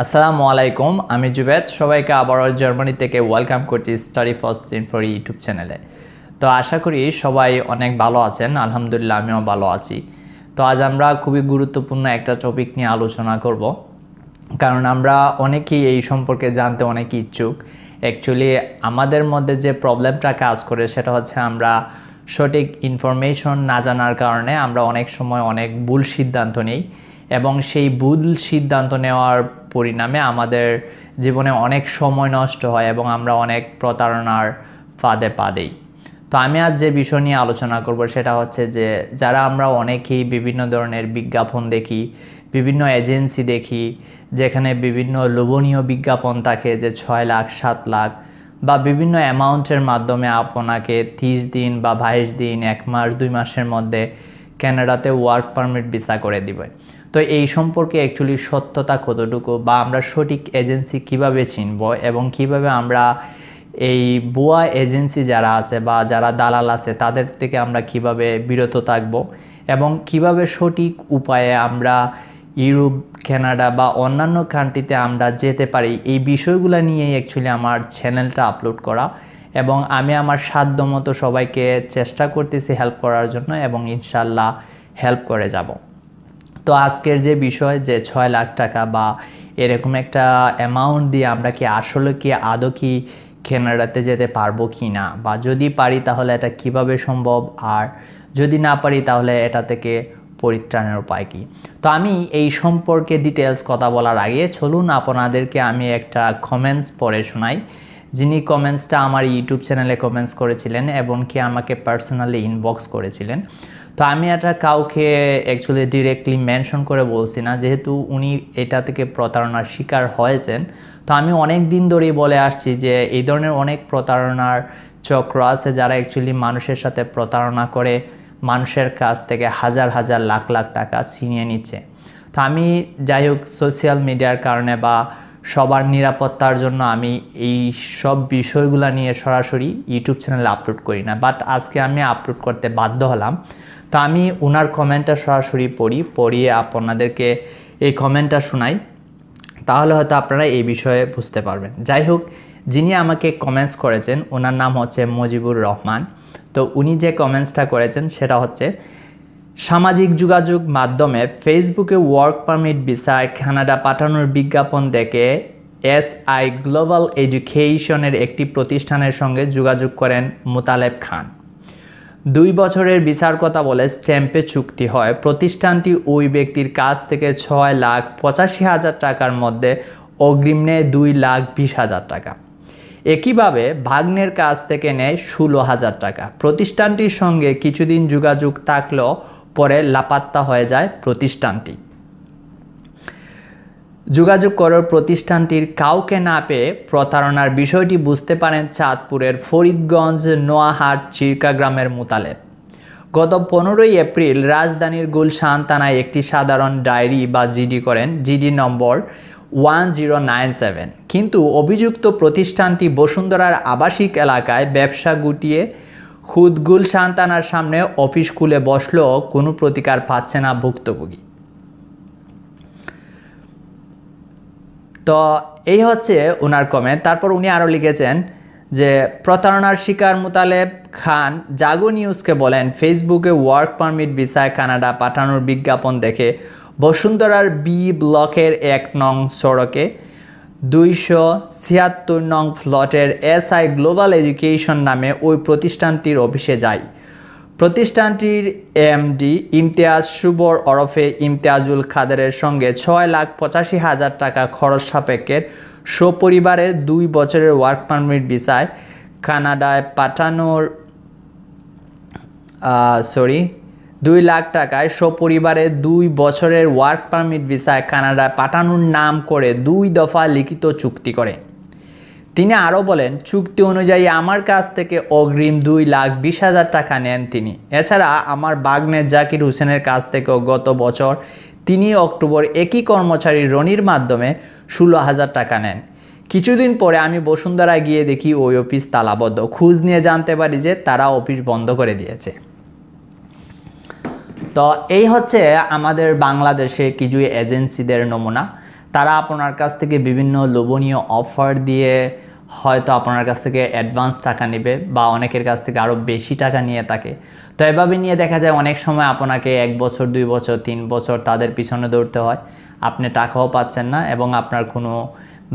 আসসালামু আলাইকুম আমি জুবেদ সবাইকে আবারও জার্মানি থেকে ওয়েলকাম করছি study first in for YouTube চ্যানেলে তো আশা করি সবাই অনেক ভালো আছেন আলহামদুলিল্লাহ আমিও ভালো আছি তো আজ আমরা খুবই গুরুত্বপূর্ণ একটা টপিক নিয়ে আলোচনা করব কারণ আমরা অনেকেই এই সম্পর্কে জানতে অনেক ইচ্ছুক অ্যাকচুয়ালি আমাদের মধ্যে যে প্রবলেমটা কাজ করে সেটা হচ্ছে আমরা সঠিক ইনফরমেশন না জানার কারণে আমরা অনেক সময় অনেক ভুল সিদ্ধান্ত নিই এবং সেই ভুল সিদ্ধান্ত নেওয়ার পরিণামে আমাদের জীবনে অনেক সময় নষ্ট হয় এবং আমরা অনেক প্রতারণার ফাঁদে পা দেই তো আমি আজ যে বিষয় নিয়ে আলোচনা করব সেটা হচ্ছে যে যারা আমরা অনেকেই বিভিন্ন ধরনের বিজ্ঞাপন দেখি বিভিন্ন এজেন্সি দেখি যেখানে বিভিন্ন লোভনীয় বিজ্ঞাপন থাকে যে ছয় লাখ সাত লাখ বা বিভিন্ন অ্যামাউন্টের মাধ্যমে আপনাকে তিরিশ দিন বা বাইশ দিন এক মাস দুই মাসের মধ্যে ক্যানাডাতে ওয়ার্ক পারমিট ভিসা করে দিবে তো এই সম্পর্কে অ্যাকচুয়ালি সত্যতা কতটুকু বা আমরা সঠিক এজেন্সি কিভাবে চিনব এবং কিভাবে আমরা এই বুয়া এজেন্সি যারা আছে বা যারা দালাল আছে তাদের থেকে আমরা কিভাবে বিরত থাকব এবং কিভাবে সঠিক উপায়ে আমরা ইউরোপ কানাডা বা অন্যান্য কান্ট্রিতে আমরা যেতে পারি এই বিষয়গুলো নিয়েই অ্যাকচুয়ালি আমার চ্যানেলটা আপলোড করা এবং আমি আমার সাধ্য মতো সবাইকে চেষ্টা করতেছি হেল্প করার জন্য এবং ইনশাল্লাহ হেল্প করে যাব তো আজকের যে বিষয় যে ছয় লাখ টাকা বা এরকম একটা অ্যামাউন্ট দিয়ে আমরা কি আসলে কি আদৌ কি কেনাডাতে যেতে পারবো কি না বা যদি পারি তাহলে এটা কিভাবে সম্ভব আর যদি না পারি তাহলে এটা থেকে পরিত্রাণের উপায় কী তো আমি এই সম্পর্কে ডিটেলস কথা বলার আগে চলুন আপনাদেরকে আমি একটা কমেন্টস পড়ে শোনাই যিনি কমেন্টসটা আমার ইউটিউব চ্যানেলে কমেন্টস করেছিলেন এবং কি আমাকে পার্সোনালি ইনবক্স করেছিলেন তো আমি এটা কাউকে অ্যাকচুয়ালি ডিরেক্টলি মেনশন করে বলছি না যেহেতু উনি এটা থেকে প্রতারণার শিকার হয়েছেন তো আমি অনেক দিন ধরেই বলে আসছি যে এই ধরনের অনেক প্রতারণার চক্র আছে যারা অ্যাকচুয়ালি মানুষের সাথে প্রতারণা করে মানুষের কাছ থেকে হাজার হাজার লাখ লাখ টাকা ছিনিয়ে নিচ্ছে তো আমি যাই হোক সোশ্যাল মিডিয়ার কারণে বা সবার নিরাপত্তার জন্য আমি এই সব বিষয়গুলো নিয়ে সরাসরি ইউটিউব চ্যানেলে আপলোড করি না বাট আজকে আমি আপলোড করতে বাধ্য হলাম তো আমি ওনার কমেন্টটা সরাসরি পড়ি পড়িয়ে আপনাদেরকে এই কমেন্টটা শোনাই তাহলে হয়তো আপনারা এই বিষয়ে বুঝতে পারবেন যাই হোক যিনি আমাকে কমেন্টস করেছেন ওনার নাম হচ্ছে মজিবুর রহমান তো উনি যে কমেন্টসটা করেছেন সেটা হচ্ছে সামাজিক যোগাযোগ মাধ্যমে ফেসবুকে ওয়ার্ক পারমিট বিষয় কানাডা পাঠানোর বিজ্ঞাপন দেখে এস আই গ্লোবাল এডুকেশনের একটি প্রতিষ্ঠানের সঙ্গে যোগাযোগ করেন মোতালেব খান দুই বছরের বিচার কথা বলে স্ট্যাম্পে চুক্তি হয় প্রতিষ্ঠানটি ওই ব্যক্তির কাছ থেকে ছয় লাখ পঁচাশি হাজার টাকার মধ্যে অগ্রিম নেয় দুই লাখ বিশ হাজার টাকা একইভাবে ভাগ্নের কাছ থেকে নেয় ষোলো হাজার টাকা প্রতিষ্ঠানটির সঙ্গে কিছুদিন যোগাযোগ থাকলেও পরে লাপাত্তা হয়ে যায় প্রতিষ্ঠানটি যোগাযোগ করার প্রতিষ্ঠানটির কাউকে না পেয়ে প্রতারণার বিষয়টি বুঝতে পারেন চাঁদপুরের ফরিদগঞ্জ নোয়াহাট চিরকা গ্রামের মোতালেব গত পনেরোই এপ্রিল রাজধানীর গুলশান থানায় একটি সাধারণ ডায়েরি বা জিডি করেন GD number one zero nine seven কিন্তু অভিযুক্ত প্রতিষ্ঠানটি বসুন্ধরার আবাসিক এলাকায় ব্যবসা গুটিয়ে খুদ গুলশান থানার সামনে অফিস খুলে বসলেও কোনো প্রতিকার পাচ্ছে না ভুক্তভোগী তো এই হচ্ছে ওনার কমেন্ট তারপর উনি আরও লিখেছেন যে প্রতারণার শিকার মুতালেব খান জাগো নিউজকে বলেন ফেসবুকে ওয়ার্ক পারমিট ভিসায় কানাডা পাঠানোর বিজ্ঞাপন দেখে বসুন্ধরার বি ব্লকের এক নং সড়কে দুইশো ছিয়াত্তর নং ফ্লটের এসআই গ্লোবাল এডুকেশন নামে ওই প্রতিষ্ঠানটির অফিসে যায় প্রতিষ্ঠানটির এমডি ইমতিয়াজ সুবর ওরফে ইমতিয়াজুল খাদেরের সঙ্গে ছয় লাখ পঁচাশি হাজার টাকা খরচ সাপেক্ষের সপরিবারের দুই বছরের ওয়ার্ক পারমিট বিষয় কানাডায় পাঠানোর সরি দুই লাখ টাকায় সপরিবারে দুই বছরের ওয়ার্ক পারমিট বিষয় কানাডায় পাঠানোর নাম করে দুই দফা লিখিত চুক্তি করে তিনি আরও বলেন চুক্তি অনুযায়ী আমার কাছ থেকে অগ্রিম দুই লাখ বিশ হাজার টাকা নেন তিনি এছাড়া আমার বাগনে জাকির হোসেনের কাছ থেকেও গত বছর তিনি অক্টোবর একই কর্মচারী রনির মাধ্যমে ষোলো হাজার টাকা নেন কিছুদিন পরে আমি বসুন্ধরা গিয়ে দেখি ওই অফিস তালাবদ্ধ খোঁজ নিয়ে জানতে পারি যে তারা অফিস বন্ধ করে দিয়েছে তো এই হচ্ছে আমাদের বাংলাদেশে কিছু এজেন্সিদের নমুনা তারা আপনার কাছ থেকে বিভিন্ন লোভনীয় অফার দিয়ে হয়তো আপনার কাছ থেকে অ্যাডভান্স টাকা নেবে বা অনেকের কাছ থেকে আরও বেশি টাকা নিয়ে থাকে তো এভাবে নিয়ে দেখা যায় অনেক সময় আপনাকে এক বছর দুই বছর তিন বছর তাদের পিছনে দৌড়তে হয় আপনি টাকাও পাচ্ছেন না এবং আপনার কোনো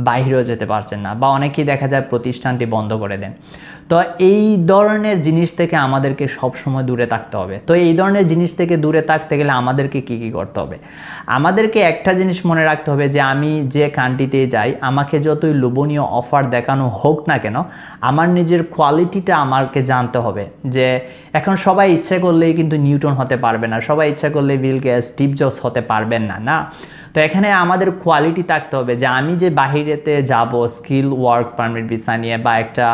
বাইরেও যেতে পারছেন না বা অনেকেই দেখা যায় প্রতিষ্ঠানটি বন্ধ করে দেন তো এই ধরনের জিনিস থেকে আমাদেরকে সবসময় দূরে থাকতে হবে তো এই ধরনের জিনিস থেকে দূরে থাকতে গেলে আমাদেরকে কি কি করতে হবে আমাদেরকে একটা জিনিস মনে রাখতে হবে যে আমি যে কান্ট্রিতে যাই আমাকে যতই লোভনীয় অফার দেখানো হোক না কেন আমার নিজের কোয়ালিটিটা আমাকে জানতে হবে যে এখন সবাই ইচ্ছে করলেই কিন্তু নিউটন হতে পারবে না সবাই ইচ্ছা করলে বিল গ্যাস টিপ হতে পারবেন না না তো এখানে আমাদের কোয়ালিটি থাকতে হবে যে আমি যে বাহির আমিরেতে যাব স্কিল ওয়ার্ক পারমিট ভিসা নিয়ে বা একটা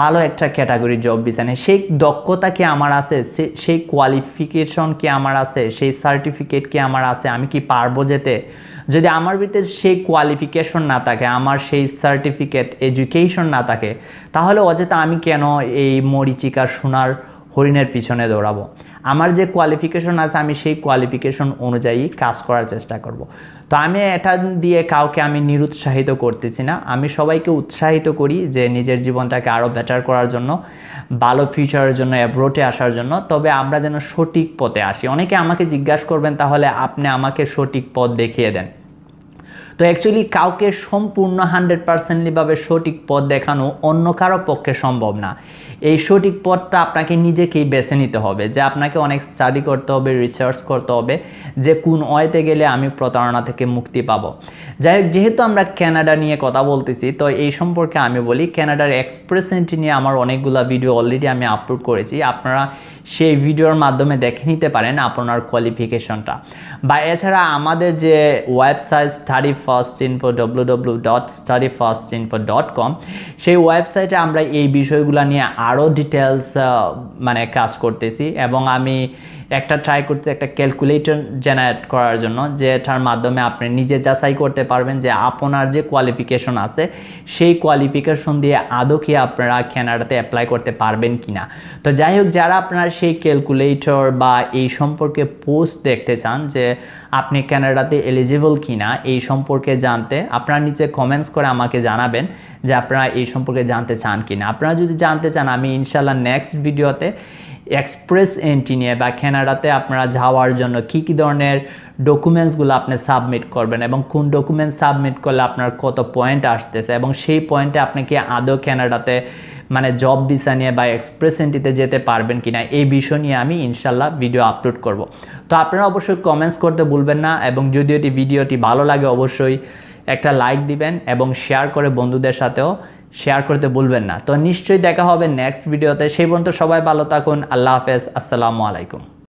ভালো একটা ক্যাটাগরি জব ভিসা নিয়ে সেই দক্ষতা কি আমার আছে সেই কোয়ালিফিকেশন কি আমার আছে সেই সার্টিফিকেট কি আমার আছে আমি কি পারবো যেতে যদি আমার ভিতরে সেই কোয়ালিফিকেশন না থাকে আমার সেই সার্টিফিকেট এডুকেশন না থাকে তাহলে অযথা আমি কেন এই মরিচিকা শোনার হরিণের পিছনে দৌড়াবো আমার যে কোয়ালিফিকেশন আছে আমি সেই কোয়ালিফিকেশন অনুযায়ী কাজ করার চেষ্টা করব। তো আমি এটা দিয়ে কাউকে আমি নিরুৎসাহিত করতেছি না আমি সবাইকে উৎসাহিত করি যে নিজের জীবনটাকে আরও বেটার করার জন্য ভালো ফিউচারের জন্য অ্যাব্রোটে আসার জন্য তবে আমরা যেন সঠিক পথে আসি অনেকে আমাকে জিজ্ঞাসা করবেন তাহলে আপনি আমাকে সঠিক পথ দেখিয়ে দেন তো অ্যাকচুয়ালি কাউকে সম্পূর্ণ হান্ড্রেড পার্সেন্টলিভাবে সঠিক পথ দেখানো অন্য কারো পক্ষে সম্ভব না এই সঠিক পথটা আপনাকে নিজেকেই বেছে নিতে হবে যে আপনাকে অনেক স্টাডি করতে হবে রিসার্চ করতে হবে যে কোন ওয়েতে গেলে আমি প্রতারণা থেকে মুক্তি পাব যাই হোক যেহেতু আমরা ক্যানাডা নিয়ে কথা বলতেছি তো এই সম্পর্কে আমি বলি ক্যানাডার এক্সপ্রেসেন্টি নিয়ে আমার অনেকগুলো ভিডিও অলরেডি আমি আপলোড করেছি আপনারা সেই ভিডিওর মাধ্যমে দেখে নিতে পারেন আপনার কোয়ালিফিকেশনটা বা এছাড়া আমাদের যে ওয়েবসাইট স্টাডি www.studyfastinfo.com সেই ওয়েবসাইটে আমরা এই বিষয়গুলো নিয়ে আরও ডিটেলস মানে কাজ করতেছি এবং আমি একটা ট্রাই করতে একটা ক্যালকুলেটর জেনারেট করার জন্য যেটার মাধ্যমে আপনি নিজে যাচাই করতে পারবেন যে আপনার যে কোয়ালিফিকেশন আছে সেই কোয়ালিফিকেশন দিয়ে আদৌ কি আপনারা ক্যানাডাতে অ্যাপ্লাই করতে পারবেন কি না তো যাই হোক যারা আপনার সেই ক্যালকুলেটর বা এই সম্পর্কে পোস্ট দেখতে চান যে আপনি ক্যানাডাতে এলিজিবল কি না এই সম্পর্কে সম্পর্কে জানতে আপনারা নিচে কমেন্টস করে আমাকে জানাবেন যে আপনারা এই সম্পর্কে জানতে চান কি না আপনারা যদি জানতে চান আমি ইনশাল্লাহ নেক্সট ভিডিওতে এক্সপ্রেস এন্ট্রি নিয়ে বা ক্যানাডাতে আপনারা যাওয়ার জন্য কী কী ধরনের ডকুমেন্টসগুলো আপনি সাবমিট করবেন এবং কোন ডকুমেন্টস সাবমিট করলে আপনার কত পয়েন্ট আসতেছে এবং সেই পয়েন্টে আপনি কি আদৌ ক্যানাডাতে মানে জব ভিসা নিয়ে বা এক্সপ্রেস এন্ট্রিতে যেতে পারবেন কি না এই বিষয় নিয়ে আমি ইনশাল্লাহ ভিডিও আপলোড করব তো আপনারা অবশ্যই কমেন্টস করতে ভুলবেন না এবং যদি এটি ভিডিওটি ভালো লাগে অবশ্যই একটা লাইক দিবেন এবং শেয়ার করে বন্ধুদের সাথেও শেয়ার করতে ভুলবেন না তো নিশ্চয়ই দেখা হবে নেক্সট ভিডিওতে সেই পর্যন্ত সবাই ভালো থাকুন আল্লাহ হাফেজ আসসালামু আলাইকুম